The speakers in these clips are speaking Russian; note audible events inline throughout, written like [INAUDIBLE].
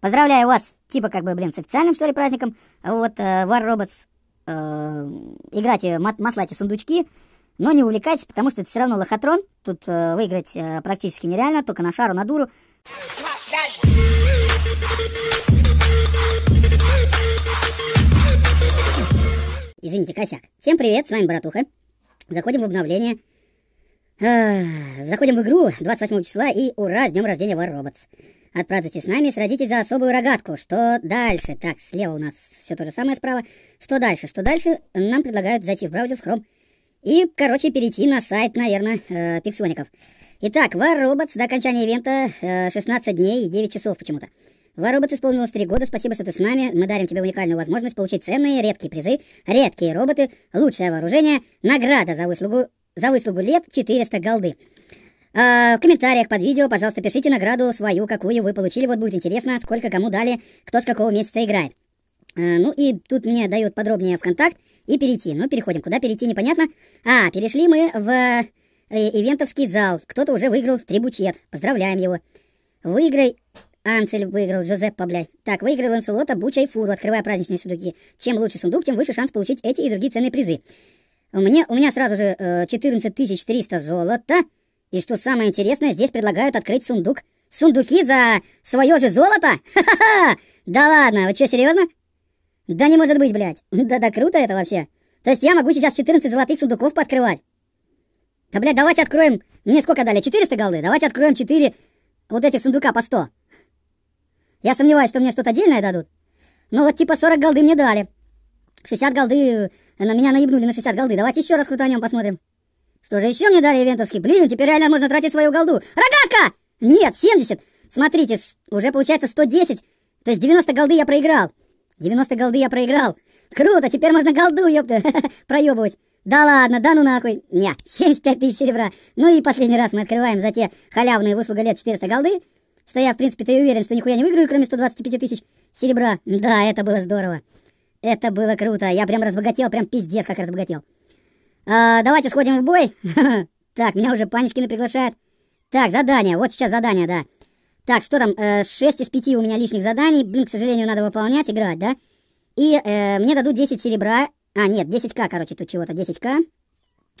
Поздравляю вас, типа как бы, блин, с официальным, что ли, праздником. Вот, э, War Robots, э, играйте, маслайте сундучки, но не увлекайтесь, потому что это все равно лохотрон. Тут э, выиграть э, практически нереально, только на шару, на дуру. Извините, косяк. Всем привет, с вами Братуха. Заходим в обновление. Заходим в игру 28 числа и ура, с днем рождения War Robots. Отпразднуйте с нами, срадитесь за особую рогатку. Что дальше? Так, слева у нас все то же самое, справа. Что дальше? Что дальше? Нам предлагают зайти в браузер в Chrome. И, короче, перейти на сайт, наверное, э, пиксоников. Итак, War Robots до окончания ивента э, 16 дней и 9 часов почему-то. War Robots исполнилось 3 года. Спасибо, что ты с нами. Мы дарим тебе уникальную возможность получить ценные, редкие призы, редкие роботы, лучшее вооружение, награда за выслугу, за выслугу лет 400 голды. А в комментариях под видео, пожалуйста, пишите награду свою, какую вы получили. Вот будет интересно, сколько кому дали, кто с какого месяца играет. А, ну и тут мне дают подробнее в контакт и перейти. Ну, переходим. Куда перейти, непонятно. А, перешли мы в э, ивентовский зал. Кто-то уже выиграл трибучет. Поздравляем его. Выиграй... Анцель выиграл, Жозеп Пабляй. Так, выиграл Анселота, Буча и Фуру, открывая праздничные сундуки. Чем лучше сундук, тем выше шанс получить эти и другие ценные призы. У меня, у меня сразу же э, 14 300 золота. И что самое интересное, здесь предлагают открыть сундук. Сундуки за свое же золото? [LAUGHS] Ха-ха-ха! Да ладно, вы что, серьезно? Да не может быть, блядь. Да-да, [LAUGHS] круто это вообще. То есть я могу сейчас 14 золотых сундуков подкрывать? Да, блядь, давайте откроем... Мне сколько дали? 400 голды? Давайте откроем 4 вот этих сундука по 100. Я сомневаюсь, что мне что-то отдельное дадут. Ну вот типа 40 голды мне дали. 60 голды... Э, на меня наебнули на 60 голды. Давайте еще раз крутанем, посмотрим. Что же еще мне дали ивентовский? Блин, теперь реально можно тратить свою голду. Рогатка! Нет, 70. Смотрите, уже получается 110. То есть 90 голды я проиграл. 90 голды я проиграл. Круто, теперь можно голду, ёпта, [LAUGHS] проебывать. Да ладно, да ну нахуй. Не, 75 тысяч серебра. Ну и последний раз мы открываем за те халявные выслуга лет 400 голды, что я, в принципе-то, уверен, что нихуя не выиграю, кроме 125 тысяч серебра. Да, это было здорово. Это было круто. Я прям разбогател, прям пиздец как разбогател. А, давайте сходим в бой. [LAUGHS] Так, меня уже Панечкина приглашает. Так, задание. Вот сейчас задание, да. Так, что там? Э, 6 из 5 у меня лишних заданий. Блин, к сожалению, надо выполнять, играть, да? И э, мне дадут 10 серебра. А, нет, 10к, короче, тут чего-то. 10к.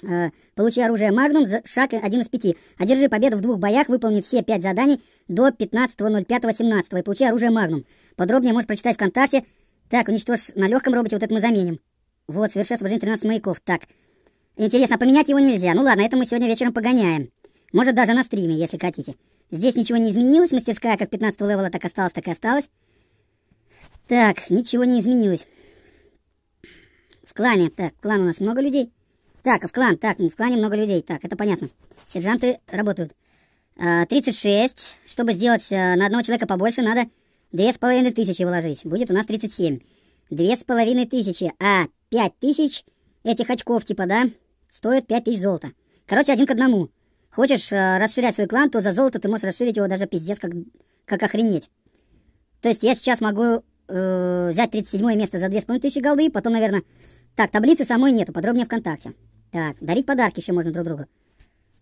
Э, получи оружие Магнум, шаг 1 из 5. Одержи победу в двух боях, выполни все 5 заданий до 15.05.17. И получи оружие Магнум. Подробнее можешь прочитать ВКонтакте. Так, уничтожь на легком роботе, вот это мы заменим. Вот, соверши освобождение 13 маяков. Так, Интересно, а поменять его нельзя. Ну ладно, это мы сегодня вечером погоняем. Может, даже на стриме, если хотите. Здесь ничего не изменилось. Мастерская как 15 левела так осталось, так и осталось. Так, ничего не изменилось. В клане. Так, в клан у нас много людей. Так, в клан. Так, в клане много людей. Так, это понятно. Сержанты работают. 36. А, Чтобы сделать а, на одного человека побольше, надо 2500 вложить. Будет у нас 37. 2500. А 5000 этих очков типа, да? стоит 5000 золота. Короче, один к одному. Хочешь э, расширять свой клан, то за золото ты можешь расширить его даже пиздец, как, как охренеть. То есть я сейчас могу э, взять 37 место за 2500 голды, потом, наверное... Так, таблицы самой нету, подробнее ВКонтакте. Так, дарить подарки еще можно друг другу.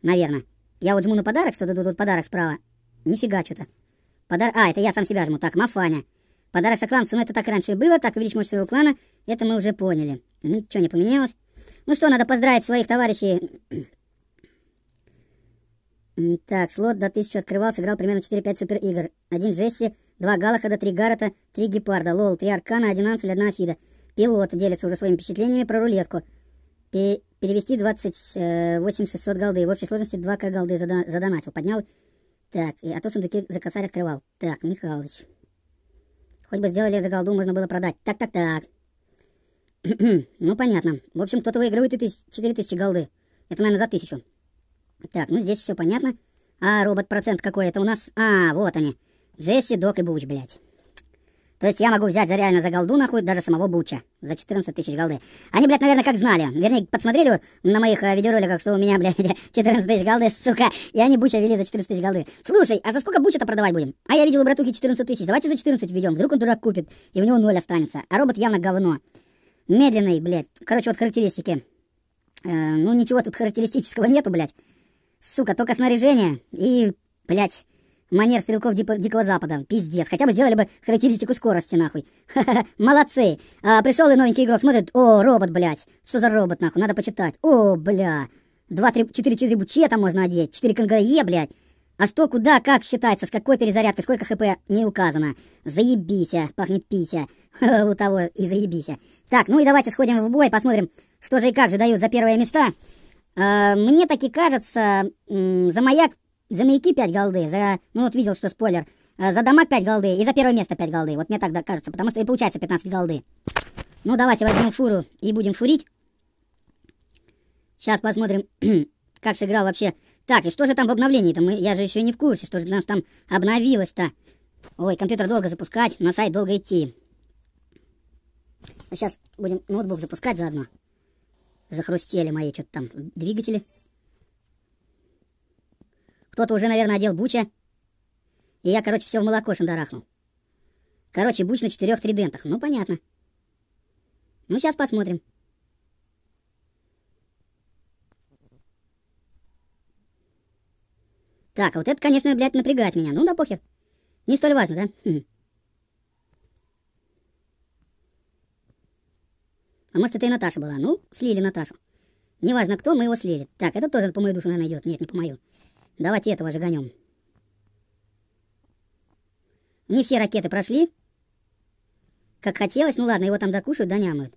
Наверное. Я вот жму на подарок, что тут, тут подарок справа. Нифига что-то. Подар... А, это я сам себя жму. Так, Мафаня. Подарок сокланцу, ну это так раньше и было, так увеличить мощь своего клана, это мы уже поняли. Ничего не поменялось. Ну что, надо поздравить своих товарищей. Так, слот до 1000 открывался, играл примерно 4-5 суперигр. Один Джесси, два Галахада, три Гаррета, три Гепарда, Лол, три Аркана, один Ансель, одна Афида. Пилот делится уже своими впечатлениями про рулетку. Пе перевести 28 600 э, голды. В общей сложности 2к голды задон задонатил. Поднял. Так, и а то сундуки за косарь открывал. Так, Михалыч. Хоть бы сделали за голду, можно было продать. Так-так-так. [CLEARS THROAT] ну, понятно. В общем, кто-то выигрывает 4000 голды. Это, наверное, за тысячу. Так, ну здесь все понятно. А робот-процент какой это у нас? А, вот они. Джесси, Док и Буч, блядь. То есть я могу взять за реально за голду, нахуй, даже самого Буча. За 14 тысяч голды. Они, блядь, наверное, как знали. Вернее, подсмотрели на моих э, видеороликах, что у меня, [LAUGHS] блядь, 14 тысяч голды, сука. И они Буча вели за 14 тысяч голды. Слушай, а за сколько Буча-то продавать будем? А я видел у братухи 14 тысяч. Давайте за 14 введем. Вдруг он дурак купит, и у него ноль останется. А робот явно говно. Медленный, блядь. Короче, вот характеристики. Э, ну, ничего тут характеристического нету, блядь. Сука, только снаряжение и, блядь, манер стрелков дип- Дикого Запада. Пиздец. Хотя бы сделали бы характеристику скорости, нахуй. [LAUGHS] Ха-ха-ха, молодцы. А, пришел и новенький игрок смотрит. О, робот, блядь. Что за робот, нахуй? Надо почитать. О, бля. Два, три, четыре четыре бучета можно одеть. Четыре конгае, блядь. А что, куда, как считается, с какой перезарядкой, сколько хп, не указано. Заебися, пахнет пися. [LAUGHS] У того и заебися. Так, ну и давайте сходим в бой, посмотрим, что же и как же дают за первые места. А, мне таки кажется, за маяк, за маяки 5 голды, за, ну вот видел, что спойлер, а, за дамаг 5 голды и за первое место 5 голды. Вот мне так кажется, потому что и получается 15 голды. Ну давайте возьмем фуру и будем фурить. Сейчас посмотрим, [CLEARS THROAT] как сыграл вообще так, и что же там в обновлении-то? Я же еще не в курсе, что же там, там обновилось-то. Ой, компьютер долго запускать, на сайт долго идти. Сейчас а будем ноутбук запускать заодно. Захрустели мои что-то там двигатели. Кто-то уже, наверное, одел Буча. И я, короче, все в молоко шандарахнул. Короче, Буч на четырех тридентах. Ну, понятно. Ну, сейчас посмотрим. Так, а вот это, конечно, блядь, напрягает меня. Ну да похер. Не столь важно, да? Хм. А может, это и Наташа была. Ну, слили Наташу. Неважно, кто, мы его слили. Так, это тоже по мою душу, наверное, идет. Нет, не по мою. Давайте этого же гонем. Не все ракеты прошли. Как хотелось. Ну ладно, его там докушают, донямают.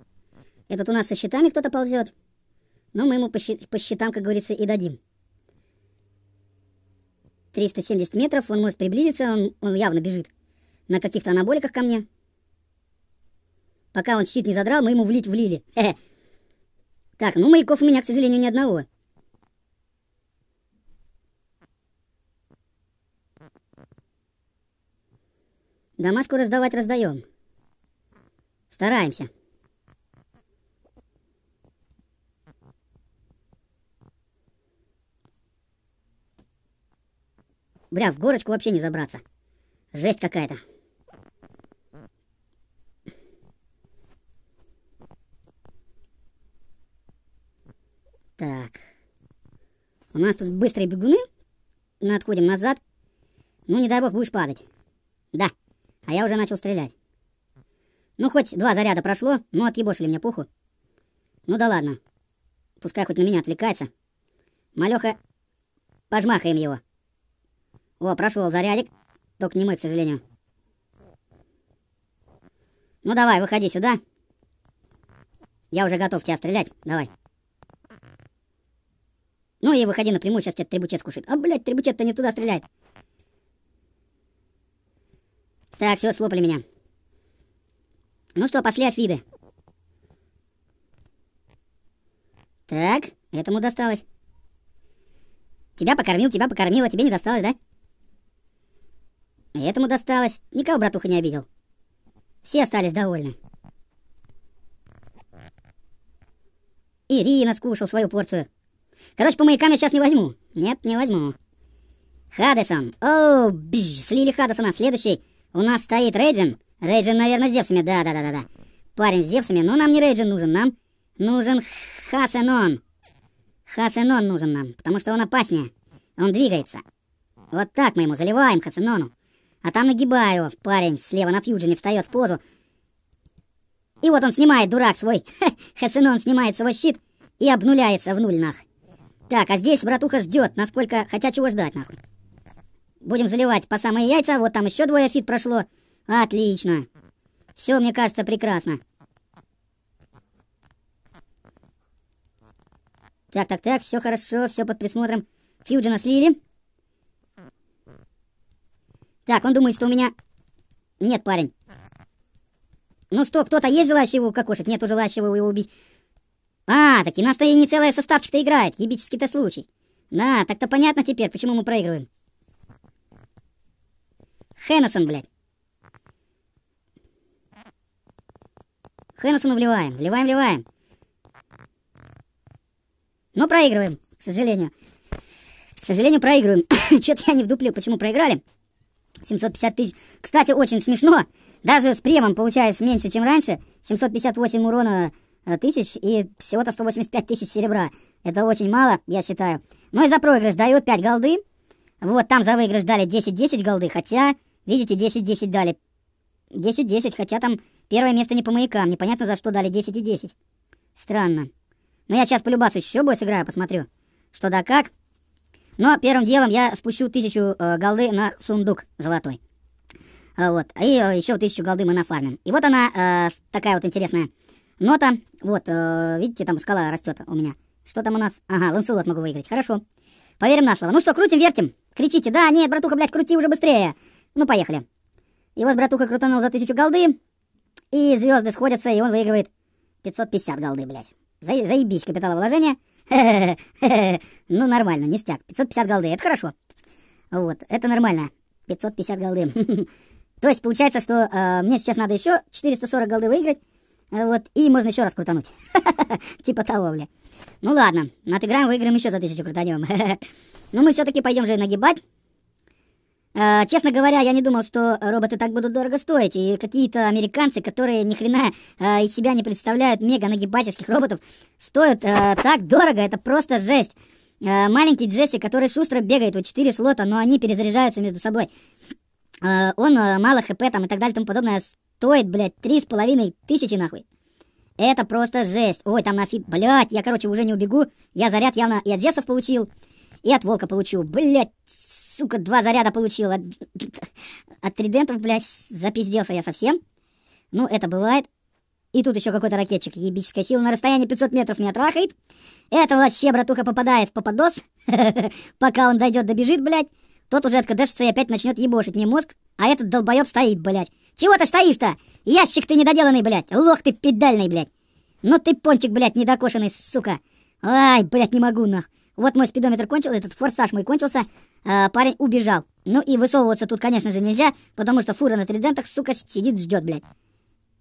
Этот у нас со счетами кто-то ползет. Но ну, мы ему по, щи- по счетам, как говорится, и дадим. 370 метров, он может приблизиться, он, он явно бежит на каких-то анаболиках ко мне. Пока он щит не задрал, мы ему влить влили. Хе -хе. Так, ну маяков у меня, к сожалению, ни одного. Домашку раздавать раздаем. Стараемся. Бля, в горочку вообще не забраться. Жесть какая-то. Так. У нас тут быстрые бегуны. Мы отходим назад. Ну, не дай бог, будешь падать. Да. А я уже начал стрелять. Ну, хоть два заряда прошло, но отъебошили мне пуху. Ну да ладно. Пускай хоть на меня отвлекается. Малеха, пожмахаем его. О, прошел зарядик. Только не мой, к сожалению. Ну давай, выходи сюда. Я уже готов тебя стрелять. Давай. Ну и выходи напрямую, сейчас тебя трибучет кушает. А, блядь, трибучет-то не туда стреляет. Так, все, слопали меня. Ну что, пошли афиды. Так, этому досталось. Тебя покормил, тебя покормила, тебе не досталось, да? Этому досталось. Никого братуха не обидел. Все остались довольны. Ирина скушал свою порцию. Короче, по маякам я сейчас не возьму. Нет, не возьму. Хадесон. О бж, слили Хадесона. Следующий у нас стоит Рейджин. Рейджин, наверное, с Зевсами. Да-да-да-да. Парень с Зевсами. Но ну, нам не Рейджин нужен. Нам нужен Хасенон. Хасенон нужен нам, потому что он опаснее. Он двигается. Вот так мы ему заливаем Хасенону. А там нагибаю, парень, слева на фьюджине встает в позу. И вот он снимает, дурак свой. [LAUGHS] Хасенон снимает свой щит и обнуляется в нуль, нах. Так, а здесь братуха ждет, насколько... Хотя чего ждать, нахуй. Будем заливать по самые яйца. Вот там еще двое фит прошло. Отлично. Все, мне кажется, прекрасно. Так, так, так, все хорошо, все под присмотром. Фьюджина слили. Так, он думает, что у меня... Нет, парень. Ну что, кто-то есть желающий его кокошить? Нету желающего его убить. А, так и нас и не целая составчик-то играет. Ебический-то случай. Да, так-то понятно теперь, почему мы проигрываем. Хеннесон, блядь. Хеннесону вливаем, вливаем, вливаем. Но проигрываем, к сожалению. К сожалению, проигрываем. [COUGHS] Чё-то я не вдуплил, почему проиграли. 750 тысяч. Кстати, очень смешно. Даже с премом получаешь меньше, чем раньше. 758 урона э, тысяч и всего-то 185 тысяч серебра. Это очень мало, я считаю. Но ну и за проигрыш дают 5 голды. Вот, там за выигрыш дали 10-10 голды, хотя, видите, 10-10 дали. 10-10, хотя там первое место не по маякам. Непонятно, за что дали 10 и 10. Странно. Но я сейчас по любасу еще бой сыграю, посмотрю. Что да как. Но первым делом я спущу тысячу э, голды на сундук золотой. А, вот. И э, еще тысячу голды мы нафармим. И вот она, э, такая вот интересная нота. Вот, э, видите, там скала растет у меня. Что там у нас? Ага, ланселот могу выиграть. Хорошо. Поверим на слово. Ну что, крутим, вертим. Кричите. Да, нет, братуха, блядь, крути уже быстрее. Ну, поехали. И вот братуха крутанул за тысячу голды. И звезды сходятся, и он выигрывает 550 голды, блядь. За, заебись, капиталовложение. вложения. [LAUGHS] Ну, нормально, ништяк. 550 голды, это хорошо. Вот, это нормально. 550 голды. [LAUGHS] То есть получается, что э, мне сейчас надо еще 440 голды выиграть. Э, вот, и можно еще раз крутануть. [LAUGHS] Типа того, бля. Ну ладно, отыграем, выиграем еще за тысячу крутанем. Но ну, мы все-таки пойдем же нагибать. Э, честно говоря, я не думал, что роботы так будут дорого стоить. И какие-то американцы, которые ни хрена э, из себя не представляют мега нагибательских роботов, стоят э, так дорого, это просто жесть. Маленький Джесси, который шустро бегает, у 4 слота, но они перезаряжаются между собой. Он мало хп там и так далее и тому подобное стоит, блядь, половиной тысячи нахуй. Это просто жесть. Ой, там нафиг, блядь, я, короче, уже не убегу. Я заряд явно и от Зесов получил, и от Волка получил. Блядь, сука, два заряда получил от, от тридентов, блядь, запизделся я совсем. Ну, это бывает. И тут еще какой-то ракетчик ебической силы на расстоянии 500 метров меня трахает. Это вообще, братуха, попадает в попадос. [LAUGHS] Пока он дойдет, добежит, блядь. Тот уже откадешится и опять начнет ебошить мне мозг. А этот долбоеб стоит, блядь. Чего ты стоишь-то? Ящик ты недоделанный, блядь. Лох ты педальный, блядь. Ну ты пончик, блядь, недокошенный, сука. Ай, блядь, не могу, нах. Вот мой спидометр кончил, этот форсаж мой кончился. А, парень убежал. Ну и высовываться тут, конечно же, нельзя, потому что фура на тридентах, сука, сидит, ждет, блядь.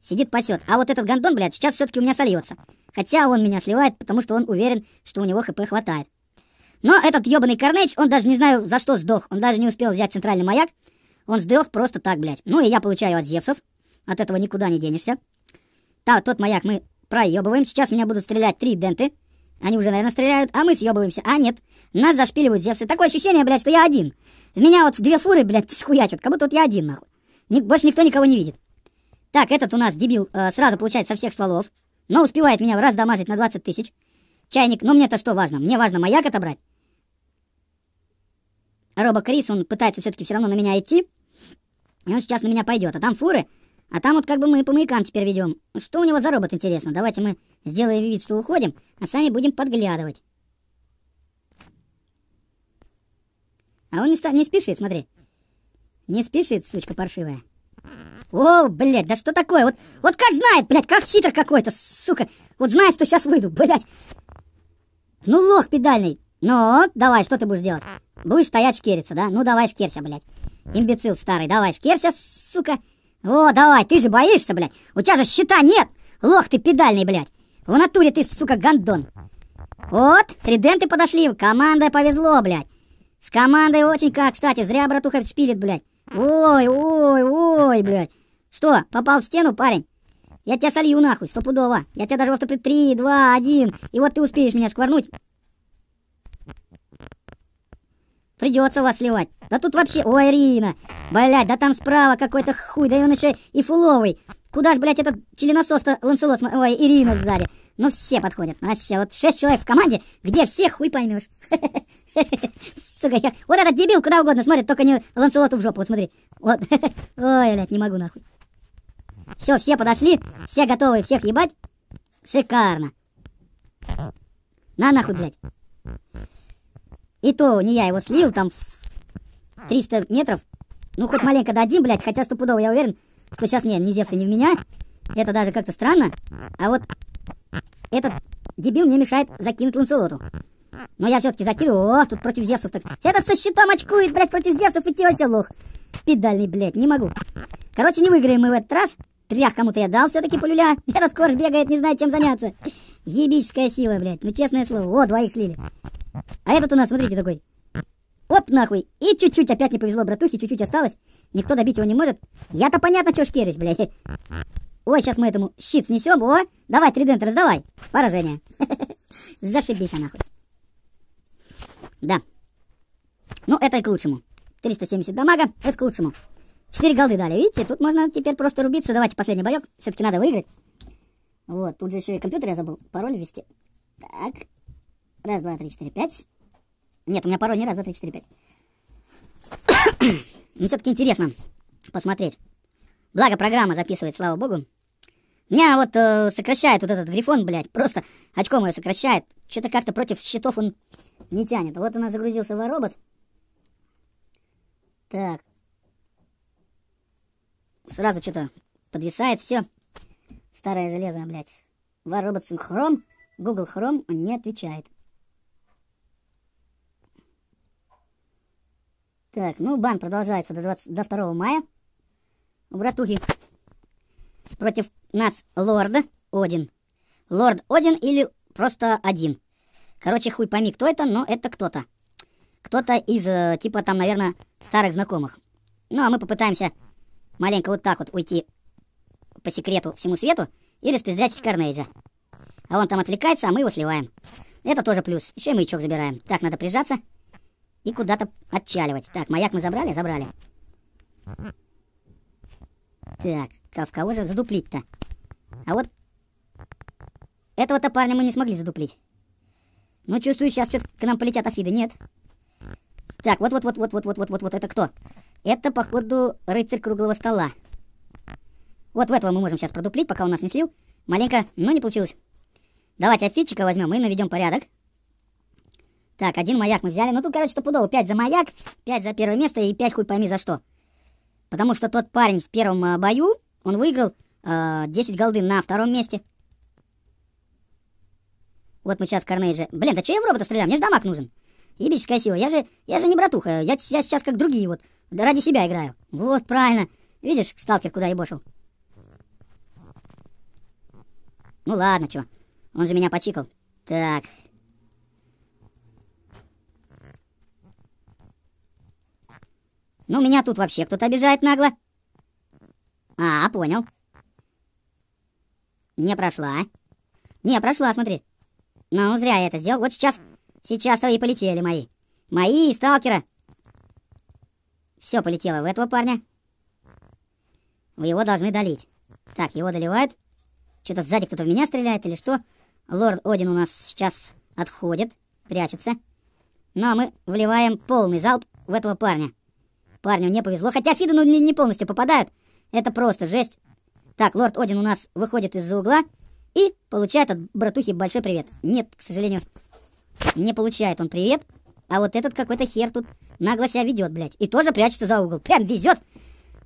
Сидит, пасет. А вот этот Гандон, блядь, сейчас все-таки у меня сольется. Хотя он меня сливает, потому что он уверен, что у него хп хватает. Но этот ебаный Карнейдж, он даже не знаю, за что сдох. Он даже не успел взять центральный маяк. Он сдох просто так, блядь. Ну и я получаю от Зевсов. От этого никуда не денешься. Так, тот маяк мы проебываем. Сейчас меня будут стрелять три денты. Они уже, наверное, стреляют, а мы съебываемся. А нет, нас зашпиливают Зевсы. Такое ощущение, блядь, что я один. В меня вот в две фуры, блядь, [LAUGHS] схуячут, как будто вот я один, нахуй. Ник больше никто никого не видит. Так, этот у нас дебил э, сразу получает со всех стволов, но успевает меня раз дамажить на 20 тысяч. Чайник, ну мне-то что важно? Мне важно маяк отобрать. Робо Крис, он пытается все-таки все равно на меня идти. И он сейчас на меня пойдет. А там фуры а там вот как бы мы по маякам теперь ведем. Что у него за робот, интересно? Давайте мы сделаем вид, что уходим, а сами будем подглядывать. А он не, не спешит, смотри. Не спешит, сучка паршивая. О, блядь, да что такое? Вот, вот как знает, блядь, как хитр какой-то, сука. Вот знает, что сейчас выйду, блядь. Ну, лох педальный. Ну, давай, что ты будешь делать? Будешь стоять шкериться, да? Ну, давай шкерся, блядь. Имбецил старый, давай шкерся, сука. О, давай, ты же боишься, блядь. У тебя же щита нет. Лох ты педальный, блядь. В натуре ты, сука, гандон. Вот, триденты подошли. Команда повезло, блядь. С командой очень как, кстати. Зря братуха шпилит, блядь. Ой, ой, ой, блядь. Что, попал в стену, парень? Я тебя солью нахуй, стопудово. Я тебя даже во выступлю три, два, один. И вот ты успеешь меня шкварнуть. Придется вас сливать. Да тут вообще... Ой, Ирина! Блядь, да там справа какой-то хуй, да и он еще и фуловый. Куда ж, блядь, этот членосос-то Ланселот... Ой, Ирина сзади. Ну все подходят. А вообще, вот шесть человек в команде, где всех хуй поймешь. [LAUGHS] Сука, я... Вот этот дебил куда угодно смотрит, только не Ланселоту в жопу, вот смотри. Вот. [LAUGHS] Ой, блядь, не могу нахуй. Все, все подошли, все готовы всех ебать. Шикарно. На нахуй, блядь. И то не я его слил, там 300 метров. Ну, хоть маленько дадим, блядь, хотя стопудово я уверен, что сейчас нет, не Зевса, не в меня. Это даже как-то странно. А вот этот дебил мне мешает закинуть Ланселоту. Но я все-таки закинул. О, тут против Зевсов так. Этот со щитом очкует, блядь, против Зевсов идти вообще лох. Педальный, блядь, не могу. Короче, не выиграем мы в этот раз. Трях кому-то я дал все-таки полюля. Этот корж бегает, не знает, чем заняться. Ебическая сила, блядь. Ну, честное слово. О, двоих слили. А этот у нас, смотрите, такой. Оп, нахуй. И чуть-чуть опять не повезло братухе, чуть-чуть осталось. Никто добить его не может. Я-то понятно, что шкерюсь, блядь. Ой, сейчас мы этому щит снесем. О, давай, тридент, раздавай. Поражение. [LAUGHS] Зашибись, а нахуй. Да. Ну, это и к лучшему. 370 дамага, это к лучшему. 4 голды дали, видите? Тут можно теперь просто рубиться. Давайте последний боек. Все-таки надо выиграть. Вот, тут же еще и компьютер я забыл. Пароль ввести. Так. Раз, два, три, четыре, пять. Нет, у меня пароль не раз, два, три, четыре, пять. [COUGHS] ну, все-таки интересно посмотреть. Благо, программа записывает, слава богу. Меня вот э, сокращает вот этот грифон, блядь. Просто очком ее сокращает. Что-то как-то против счетов он не тянет. Вот у нас загрузился воробот. Так. Сразу что-то подвисает все. Старое железо, блядь. War Хром, Google Хром, он не отвечает. Так, ну, бан продолжается до, 20, до 2 мая. У братухи против нас лорда Один. Лорд Один или просто один. Короче, хуй пойми, кто это, но это кто-то. Кто-то из, э, типа, там, наверное, старых знакомых. Ну, а мы попытаемся маленько вот так вот уйти по секрету всему свету и распиздячить Карнейджа. А он там отвлекается, а мы его сливаем. Это тоже плюс. Еще и маячок забираем. Так, надо прижаться и куда-то отчаливать. Так, маяк мы забрали? Забрали. Так, а в кого же задуплить-то? А вот этого-то парня мы не смогли задуплить. Ну, чувствую, сейчас что-то к нам полетят афиды. Нет. Так, вот-вот-вот-вот-вот-вот-вот-вот. Это кто? Это, походу, рыцарь круглого стола. Вот в этого мы можем сейчас продуплить, пока он нас не слил. Маленько, но не получилось. Давайте апфитчика возьмем и наведем порядок. Так, один маяк мы взяли. Ну тут, короче, стопудово 5 за маяк, 5 за первое место и 5 хуй пойми за что. Потому что тот парень в первом э, бою, он выиграл э, 10 голды на втором месте. Вот мы сейчас Корнейджа... Блин, да что я в робота стреляю? Мне же дамаг нужен. Ебическая сила. Я же, я же не братуха. Я, я сейчас как другие вот. ради себя играю. Вот, правильно. Видишь, сталкер куда ебошил. Ну ладно, чё. Он же меня почикал. Так. Ну, меня тут вообще кто-то обижает нагло. А, понял. Не прошла. Не, прошла, смотри. Ну, зря я это сделал. Вот сейчас... Сейчас-то и полетели мои. Мои и сталкера. Все полетело в этого парня. Вы его должны долить. Так, его доливают. Что-то сзади кто-то в меня стреляет или что. Лорд Один у нас сейчас отходит, прячется. Но ну, а мы вливаем полный залп в этого парня. Парню не повезло, хотя Фиду ну, не, не полностью попадают. Это просто жесть. Так, лорд Один у нас выходит из-за угла и получает от братухи большой привет. Нет, к сожалению, не получает он привет. А вот этот какой-то хер тут нагло себя ведет, блядь. И тоже прячется за угол. Прям везет.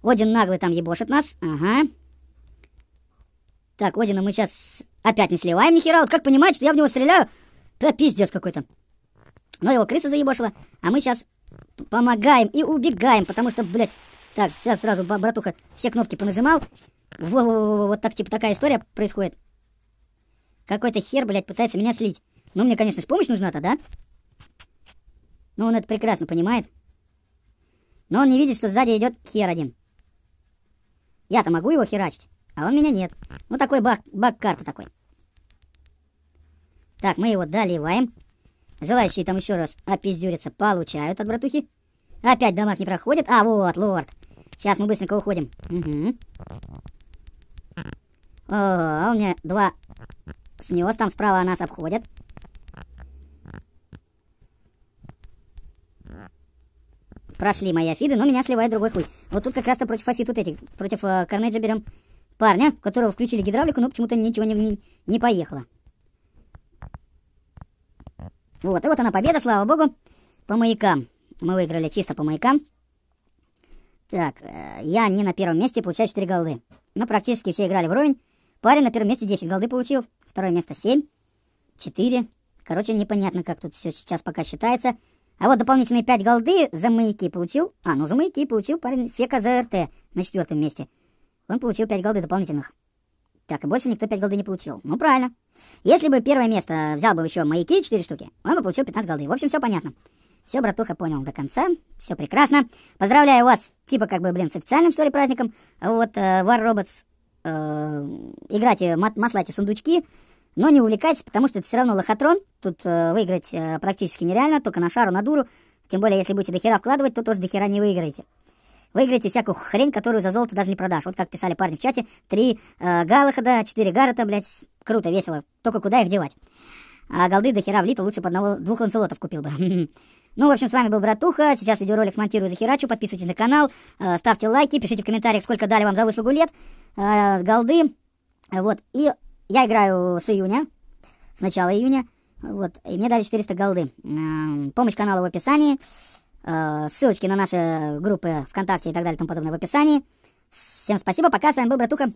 Один наглый там ебошит нас. Ага. Так, Одина мы сейчас опять не сливаем нихера. Вот как понимать, что я в него стреляю? Да пиздец какой-то. Но его крыса заебошила. А мы сейчас помогаем и убегаем, потому что, блядь... Так, сейчас сразу братуха все кнопки понажимал. Во -во -во -во, вот так, типа, такая история происходит. Какой-то хер, блядь, пытается меня слить. Ну, мне, конечно же, помощь нужна-то, да? Ну, он это прекрасно понимает. Но он не видит, что сзади идет хер один. Я-то могу его херачить. А у меня нет. Вот такой баг карта такой. Так, мы его доливаем. Желающие там еще раз опиздюриться получают от братухи. Опять дамаг не проходит. А, вот, лорд. Сейчас мы быстренько уходим. Угу. О, а у меня два снес. Там справа а нас обходят. Прошли мои афиды, но меня сливает другой хуй. Вот тут как раз-то против афид вот этих, против э, Карнеджа берем парня, в которого включили гидравлику, но почему-то ничего не, не, не поехало. Вот, и вот она победа, слава богу, по маякам. Мы выиграли чисто по маякам. Так, э, я не на первом месте, получаю 4 голды. Но практически все играли вровень. Парень на первом месте 10 голды получил, второе место 7, 4. Короче, непонятно, как тут все сейчас пока считается. А вот дополнительные 5 голды за маяки получил. А, ну за маяки получил парень Фека за РТ на четвертом месте он получил 5 голды дополнительных. Так, и больше никто 5 голды не получил. Ну, правильно. Если бы первое место взял бы еще маяки 4 штуки, он бы получил 15 голды. В общем, все понятно. Все, братуха, понял до конца. Все прекрасно. Поздравляю вас, типа, как бы, блин, с официальным, что ли, праздником. Вот, э, War Robots, э, играйте, маслайте сундучки, но не увлекайтесь, потому что это все равно лохотрон. Тут э, выиграть э, практически нереально, только на шару, на дуру. Тем более, если будете дохера вкладывать, то тоже дохера не выиграете выиграете всякую хрень, которую за золото даже не продашь. Вот как писали парни в чате, три э, Галахада, четыре Гаррета, блядь, круто, весело, только куда их девать. А голды до хера влито, лучше бы одного, двух ланцелотов купил бы. [LAUGHS] Ну, в общем, с вами был Братуха. Сейчас видеоролик смонтирую за херачу. Подписывайтесь на канал, э, ставьте лайки, пишите в комментариях, сколько дали вам за выслугу лет. Э, голды. Вот. И я играю с июня, с начала июня. Вот. И мне дали 400 голды. Э, помощь канала в описании. Э, ссылочки на наши группы ВКонтакте и так далее и тому подобное в описании. Всем спасибо, пока, с вами был Братуха.